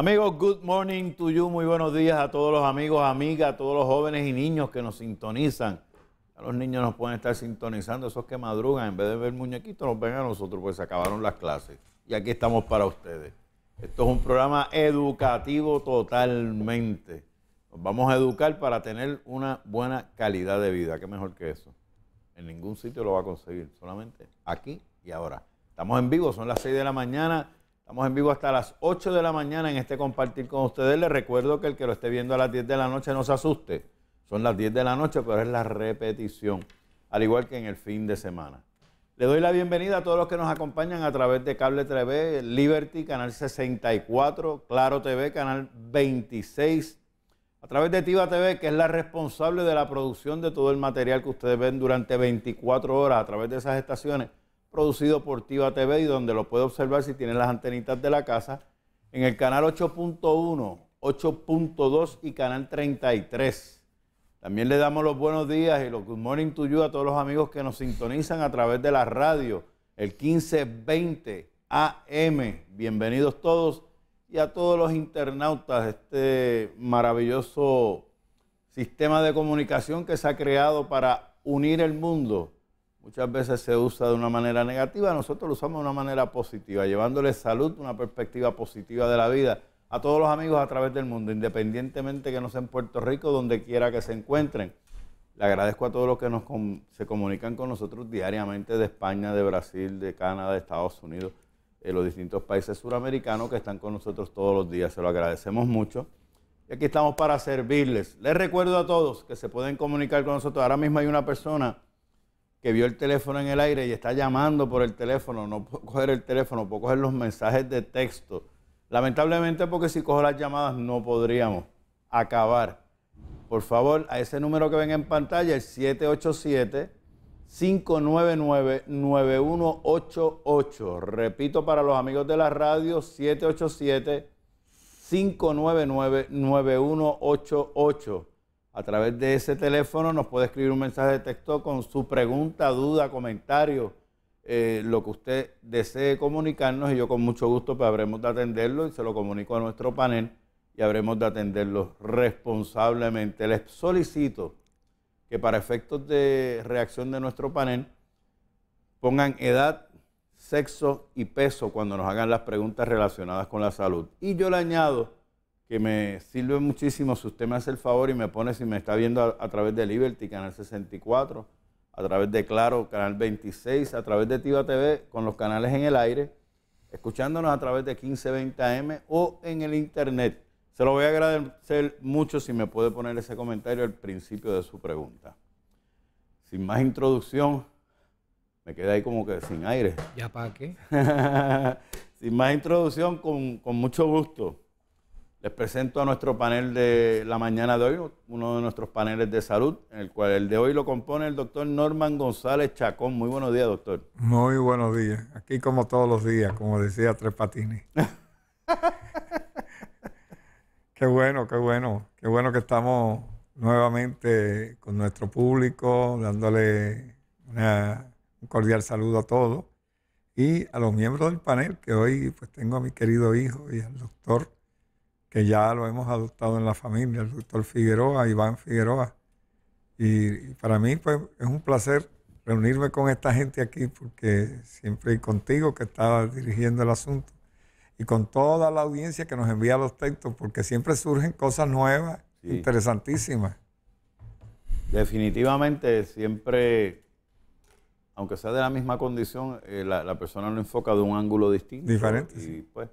Amigos, good morning to you. Muy buenos días a todos los amigos, amigas, a todos los jóvenes y niños que nos sintonizan. A los niños nos pueden estar sintonizando, esos que madrugan, en vez de ver muñequitos, nos ven a nosotros, pues se acabaron las clases. Y aquí estamos para ustedes. Esto es un programa educativo totalmente. vamos a educar para tener una buena calidad de vida. ¿Qué mejor que eso? En ningún sitio lo va a conseguir, solamente aquí y ahora. Estamos en vivo, son las 6 de la mañana Estamos en vivo hasta las 8 de la mañana en este compartir con ustedes. Les recuerdo que el que lo esté viendo a las 10 de la noche no se asuste. Son las 10 de la noche, pero es la repetición, al igual que en el fin de semana. Le doy la bienvenida a todos los que nos acompañan a través de Cable TV, Liberty, Canal 64, Claro TV, Canal 26, a través de Tiva TV, que es la responsable de la producción de todo el material que ustedes ven durante 24 horas a través de esas estaciones producido por Tiva TV y donde lo puede observar si tiene las antenitas de la casa en el canal 8.1, 8.2 y canal 33. También le damos los buenos días y los good morning to you a todos los amigos que nos sintonizan a través de la radio, el 1520 AM. Bienvenidos todos y a todos los internautas de este maravilloso sistema de comunicación que se ha creado para unir el mundo muchas veces se usa de una manera negativa, nosotros lo usamos de una manera positiva, llevándole salud, una perspectiva positiva de la vida a todos los amigos a través del mundo, independientemente que no sea en Puerto Rico, donde quiera que se encuentren. Le agradezco a todos los que nos se comunican con nosotros diariamente de España, de Brasil, de Canadá, de Estados Unidos, de eh, los distintos países suramericanos que están con nosotros todos los días. Se lo agradecemos mucho. Y aquí estamos para servirles. Les recuerdo a todos que se pueden comunicar con nosotros. Ahora mismo hay una persona que vio el teléfono en el aire y está llamando por el teléfono, no puedo coger el teléfono, puedo coger los mensajes de texto. Lamentablemente porque si cojo las llamadas no podríamos acabar. Por favor, a ese número que ven en pantalla, el 787-599-9188. Repito para los amigos de la radio, 787 599 9188 a través de ese teléfono nos puede escribir un mensaje de texto con su pregunta, duda, comentario, eh, lo que usted desee comunicarnos y yo con mucho gusto pues, habremos de atenderlo y se lo comunico a nuestro panel y habremos de atenderlo responsablemente. Les solicito que para efectos de reacción de nuestro panel pongan edad, sexo y peso cuando nos hagan las preguntas relacionadas con la salud. Y yo le añado que me sirve muchísimo si usted me hace el favor y me pone, si me está viendo a, través de Liberty, Canal 64, a través de Claro, Canal 26, a través de Tiva TV, con los canales en el aire, escuchándonos a través de 1520 m o en el Internet. Se lo voy a agradecer mucho si me puede poner ese comentario al principio de su pregunta. Sin más introducción, me quedé ahí como que sin aire. ¿Ya para qué? sin más introducción, con, con mucho gusto. Les presento a nuestro panel de la mañana de hoy, uno de nuestros paneles de salud, en el cual el de hoy lo compone el doctor Norman González Chacón. Muy buenos días, doctor. Muy buenos días. Aquí como todos los días, como decía Tres Patines. qué bueno, qué bueno. Qué bueno que estamos nuevamente con nuestro público, dándole un cordial saludo a todos y a los miembros del panel, que hoy pues tengo a mi querido hijo y al doctor que ya lo hemos adoptado en la familia, el doctor Figueroa, Iván Figueroa. Y, para mí pues, es un placer reunirme con esta gente aquí, porque siempre contigo que estaba dirigiendo el asunto, y con toda la audiencia que nos envía los textos, porque siempre surgen cosas nuevas, interesantísimas. Definitivamente, siempre, aunque sea de la misma condición, eh, la, persona lo enfoca de un ángulo distinto. Diferente. Y pues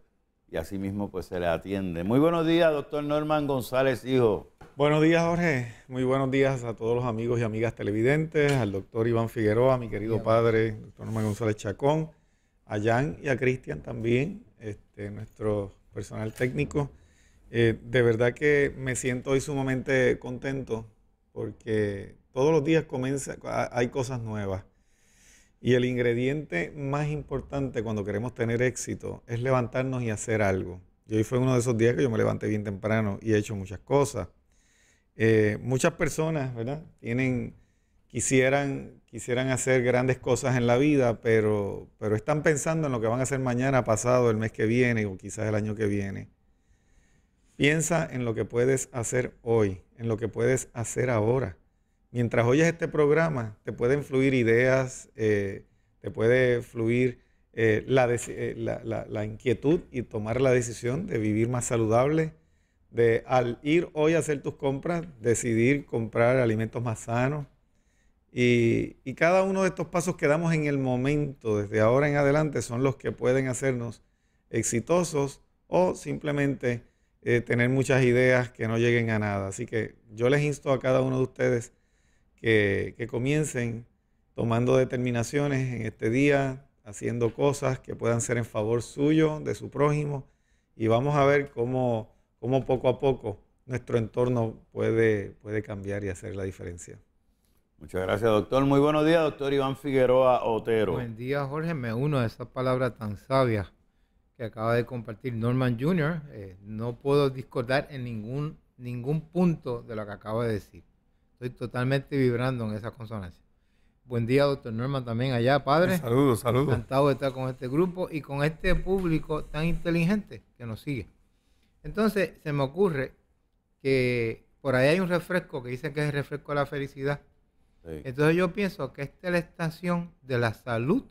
y así mismo pues se le atiende. Muy buenos días, doctor Norman González, hijo. Buenos días, Jorge. Muy buenos días a todos los amigos y amigas televidentes, al doctor Iván Figueroa, a mi querido padre, doctor Norman González Chacón, a Jan y a Cristian también, este, nuestro personal técnico. Eh, de verdad que me siento hoy sumamente contento porque todos los días comienza, hay cosas nuevas. Y el ingrediente más importante cuando queremos tener éxito es levantarnos y hacer algo. hoy fue uno de esos días que yo me levanté bien temprano y he hecho muchas cosas. Eh, muchas personas, ¿verdad? Tienen, quisieran, quisieran hacer grandes cosas en la vida, pero, pero están pensando en lo que van a hacer mañana, pasado, el mes que viene o quizás el año que viene. Piensa en lo que puedes hacer hoy, en lo que puedes hacer ahora mientras oyes este programa, te pueden fluir ideas, eh, te puede fluir eh, eh, la, inquietud y tomar la decisión de vivir más saludable, de al ir hoy a hacer tus compras, decidir comprar alimentos más sanos. Y, cada uno de estos pasos que damos en el momento, desde ahora en adelante, son los que pueden hacernos exitosos o simplemente tener muchas ideas que no lleguen a nada. Así que yo les insto a cada uno de ustedes que, comiencen tomando determinaciones en este día, haciendo cosas que puedan ser en favor suyo, de su prójimo, y vamos a ver cómo, cómo poco a poco nuestro entorno puede, puede cambiar y hacer la diferencia. Muchas gracias, doctor. Muy buenos días, doctor Iván Figueroa Otero. Buen día, Jorge. Me uno a esa palabra tan sabia que acaba de compartir Norman Jr. Eh, no puedo discordar en ningún, ningún punto de lo que acaba de decir. Estoy totalmente vibrando en esa consonancia. Buen día, doctor Norman, también allá, padre. Saludos, saludos. Encantado de estar con este grupo y con este público tan inteligente que nos sigue. Entonces, se me ocurre que por ahí hay un refresco que dicen que es el refresco de la felicidad. Entonces yo pienso que esta es la estación de la salud,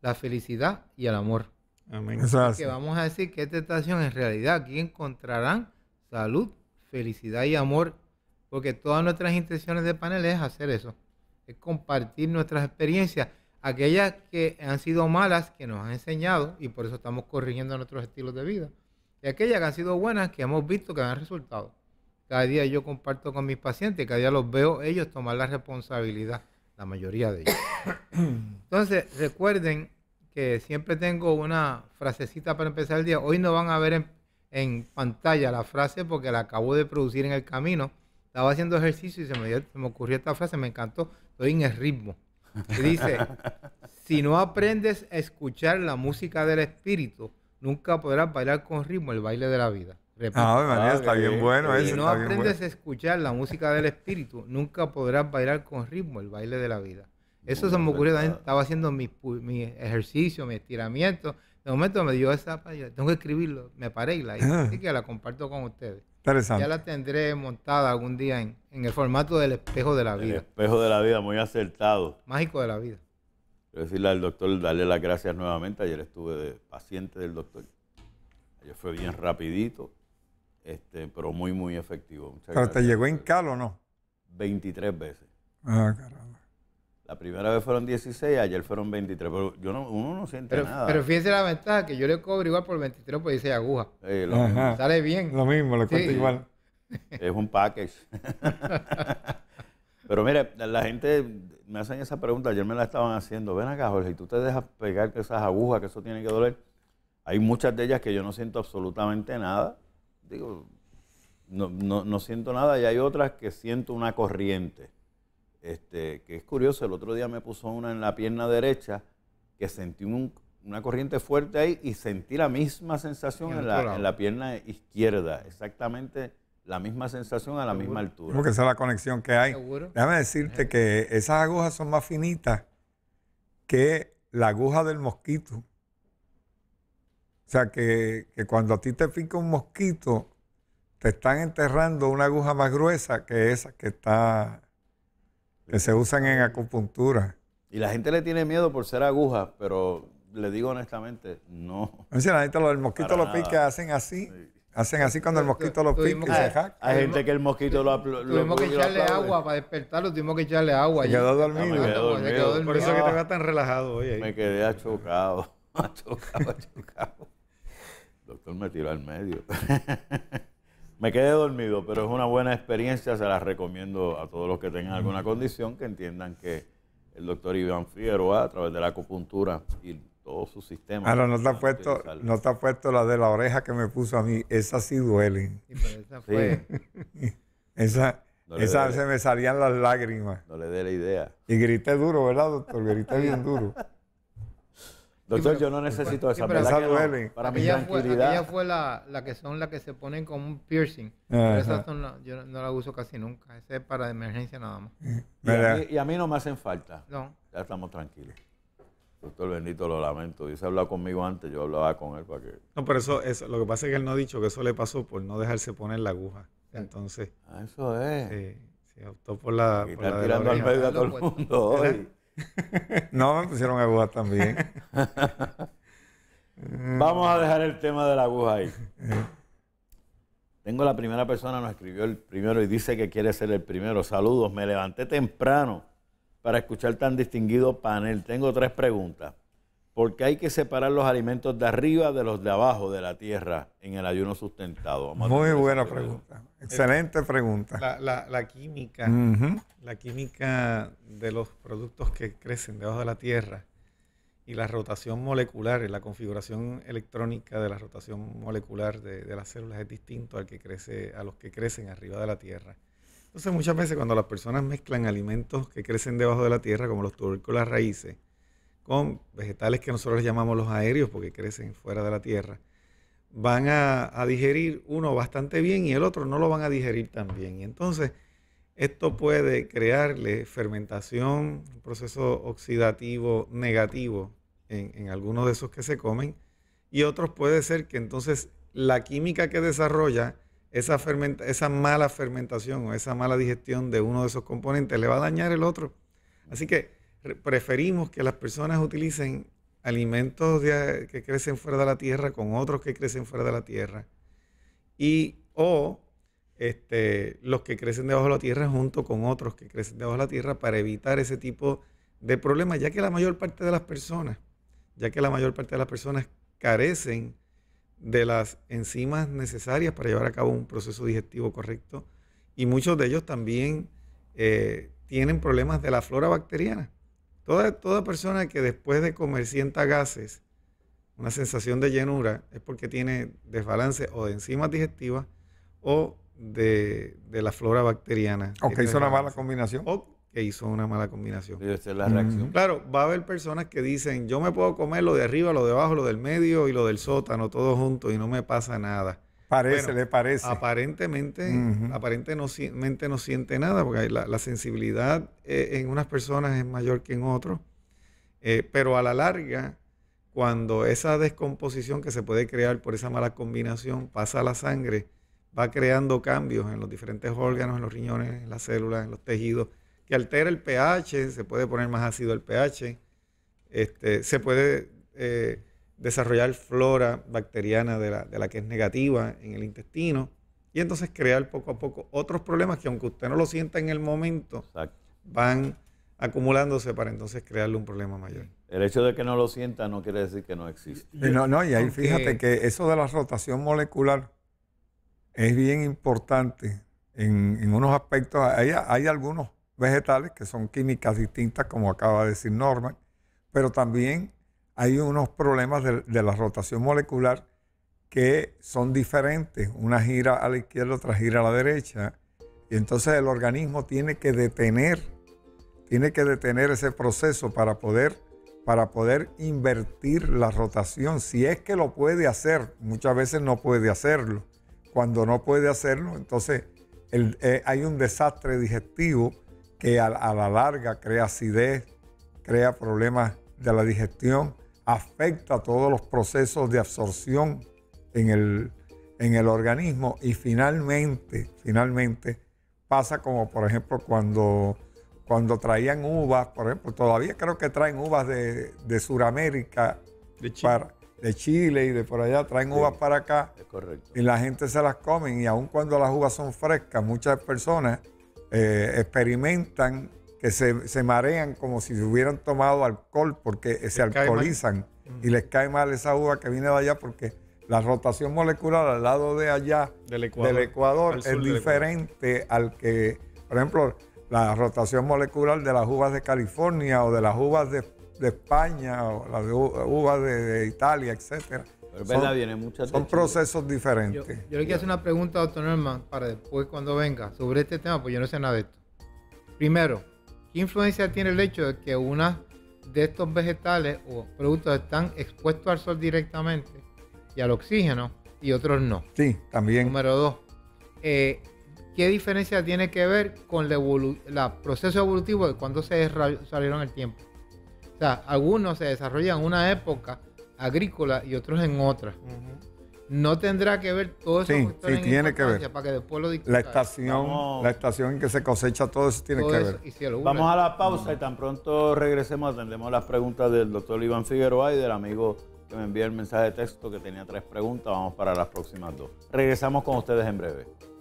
la felicidad y el amor. Amén. Que vamos a decir que esta estación en realidad aquí encontrarán salud, felicidad y amor porque todas nuestras intenciones de panel es hacer eso, es compartir nuestras experiencias, aquellas que han sido malas, que nos han enseñado y por eso estamos corrigiendo nuestros estilos de vida, y aquellas que han sido buenas, que hemos visto que han resultado. Cada día yo comparto con mis pacientes, cada día los veo ellos tomar la responsabilidad, la mayoría de ellos. Entonces, recuerden que siempre tengo una frasecita para empezar el día. Hoy no van a ver en, en pantalla la frase porque la acabo de producir en el camino estaba haciendo ejercicio y se me, ocurrió esta frase, me encantó, estoy en el ritmo. dice, si no aprendes a escuchar la música del espíritu, nunca podrás bailar con ritmo el baile de la vida. Repito, ah, está bien bueno eso. Si no aprendes a escuchar la música del espíritu, nunca podrás bailar con ritmo el baile de la vida. Eso se me ocurrió también, estaba haciendo mi, mi ejercicio, mi estiramiento. De momento me dio esa, tengo que escribirlo, me paré y la ah. así que la comparto con ustedes. Interesante. Ya la tendré montada algún día en, el formato del espejo de la vida. El espejo de la vida, muy acertado. Mágico de la vida. Quiero decirle al doctor, darle las gracias nuevamente. Ayer estuve de paciente del doctor. Ayer fue bien rapidito, este, pero muy, muy efectivo. pero te llegó en cal o no? 23 veces. Ah, caramba. La primera vez fueron 16, ayer fueron 23, pero yo no, uno no siente nada. Pero fíjense la ventaja, que yo le cobro igual por 23 pues dice, agujas. Sale bien. Lo mismo, le cuento igual. Es un package. pero mire, la gente me hacen esa pregunta, ayer me la estaban haciendo. Ven acá, Jorge, y tú te dejas pegar esas agujas, que eso tiene que doler. Hay muchas de ellas que yo no siento absolutamente nada. Digo, no, no siento nada y hay otras que siento una corriente. Este, que es curioso, el otro día me puso una en la pierna derecha que sentí una corriente fuerte ahí y sentí la misma sensación en, la, pierna izquierda, exactamente la misma sensación a la misma altura. Porque esa es la conexión que hay. ¿Seguro? Déjame decirte que esas agujas son más finitas que la aguja del mosquito. O sea, que, que cuando a ti te pica un mosquito, te están enterrando una aguja más gruesa que esa que está que se usan en acupuntura. Y la gente le tiene miedo por ser agujas, pero le digo honestamente, no. Si la gente, el mosquito lo pica, hacen así. Hacen así cuando el mosquito lo pica y se jacta. Hay gente que el mosquito lo aplaude. Tuvimos que echarle agua para despertarlo, tuvimos que echarle agua. Se quedó dormido. Por eso que te vas tan relajado hoy. Me quedé achocado. Achocado, achocado. El doctor me tiró al medio. Me quedé dormido, pero es una buena experiencia, se la recomiendo a todos los que tengan alguna mm. condición, que entiendan que el doctor Iván Figueroa, a través de la acupuntura y todo su sistema... Ah, no te ha puesto, no puesto la de la oreja que me puso a mí, esas sí duelen. Sí, esa se me salían las lágrimas. No le dé la idea. Y grité duro, ¿verdad, doctor? Grité bien duro. Doctor, yo no pues. necesito esa, pero para mi tranquilidad. Fue, fue la, que son las que se ponen con un piercing. Ah, esas son la, yo no la uso casi nunca. Ese es para emergencia nada más. Eh, y a, mí, no me hacen falta. No. Ya estamos tranquilos. Doctor Benito, lo lamento. Dice habló conmigo antes, yo hablaba con él para que. No, pero eso, eso, lo que pasa es que él no ha dicho que eso le pasó por no dejarse poner la aguja. Entonces. Ah, eso es. Sí, se optó por la. Y tirando al medio a todo el mundo hoy no, me pusieron aguja también. Vamos a dejar el tema de la aguja ahí. Eh. Tengo la primera persona, nos escribió el primero y dice que quiere ser el primero. Saludos, me levanté temprano para escuchar tan distinguido panel. Tengo tres preguntas porque hay que separar los alimentos de arriba de los de abajo de la tierra en el ayuno sustentado. Muy buena pregunta. Excelente pregunta. La, química, la química de los productos que crecen debajo de la tierra y la rotación molecular, y la configuración electrónica de la rotación molecular de, las células es distinto al que crece, a los que crecen arriba de la tierra. Entonces muchas veces cuando las personas mezclan alimentos que crecen debajo de la tierra, como los tubérculos raíces, con vegetales que nosotros llamamos los aéreos porque crecen fuera de la tierra, van a, digerir uno bastante bien y el otro no lo van a digerir tan bien. Y entonces esto puede crearle fermentación, un proceso oxidativo negativo en, algunos de esos que se comen y otros puede ser que entonces la química que desarrolla esa, esa mala fermentación o esa mala digestión de uno de esos componentes le va a dañar el otro. Así que preferimos que las personas utilicen alimentos que crecen fuera de la tierra con otros que crecen fuera de la tierra. Y o este, los que crecen debajo de la tierra junto con otros que crecen debajo de la tierra para evitar ese tipo de problemas, ya que la mayor parte de las personas, ya que la mayor parte de las personas carecen de las enzimas necesarias para llevar a cabo un proceso digestivo correcto y muchos de ellos también eh, tienen problemas de la flora bacteriana. Toda, persona que después de comer sienta gases, una sensación de llenura, es porque tiene desbalance o de enzimas digestivas o de, la flora bacteriana. O que hizo una mala combinación. O que hizo una mala combinación. Y es la reacción. Mm. Claro, va a haber personas que dicen, yo me puedo comer lo de arriba, lo de abajo, lo del medio y lo del sótano, todo junto y no me pasa nada. Parece, le parece. Aparentemente, aparentemente no, no siente nada, porque la, sensibilidad eh, en unas personas es mayor que en otros. Eh, pero a la larga, cuando esa descomposición que se puede crear por esa mala combinación pasa a la sangre, va creando cambios en los diferentes órganos, en los riñones, en las células, en los tejidos, que altera el pH, se puede poner más ácido el pH, este, se puede eh, desarrollar flora bacteriana de la, que es negativa en el intestino y entonces crear poco a poco otros problemas que aunque usted no lo sienta en el momento, van acumulándose para entonces crearle un problema mayor. El hecho de que no lo sienta no quiere decir que no existe. no, no, y ahí fíjate que eso de la rotación molecular es bien importante en, unos aspectos. Hay, hay, algunos vegetales que son químicas distintas, como acaba de decir Norman, pero también hay unos problemas de, la rotación molecular que son diferentes. Una gira a la izquierda, otra gira a la derecha. Y entonces el organismo tiene que detener, tiene que detener ese proceso para poder, para poder invertir la rotación. Si es que lo puede hacer, muchas veces no puede hacerlo. Cuando no puede hacerlo, entonces eh, hay un desastre digestivo que a la larga crea acidez, crea problemas de la digestión, afecta todos los procesos de absorción en el, en el organismo y finalmente, finalmente pasa como por ejemplo cuando, cuando traían uvas, por ejemplo, todavía creo que traen uvas de, de Sudamérica, de Chile. y de por allá, traen uvas para acá y la gente se las come y aun cuando las uvas son frescas, muchas personas eh, experimentan que se, marean como si se hubieran tomado alcohol porque se alcoholizan y mm. les cae mal esa uva que viene de allá porque la rotación molecular al lado de allá del Ecuador, es diferente al que, por ejemplo, la rotación molecular de las uvas de California o de las uvas de, España o las uvas de, Italia, etcétera. son, procesos diferentes. Yo, le quiero hacer una pregunta a Norman para después cuando venga sobre este tema, pues yo no sé nada de esto. Primero, ¿Qué influencia tiene el hecho de que unos de estos vegetales o productos están expuestos al sol directamente y al oxígeno y otros no? Sí, también. Número dos, eh, ¿qué diferencia tiene que ver con el proceso evolutivo de cuando se salieron el tiempo? O sea, algunos se desarrollan en una época agrícola y otros en otra no tendrá que ver todo eso. Sí, sí, tiene que ver. Para que después lo la estación, la estación en que se cosecha todo eso tiene que ver. Vamos a la pausa y tan pronto regresemos atendemos las preguntas del doctor Iván Figueroa y del amigo que me envía el mensaje de texto que tenía tres preguntas. Vamos para las próximas dos. Regresamos con ustedes en breve.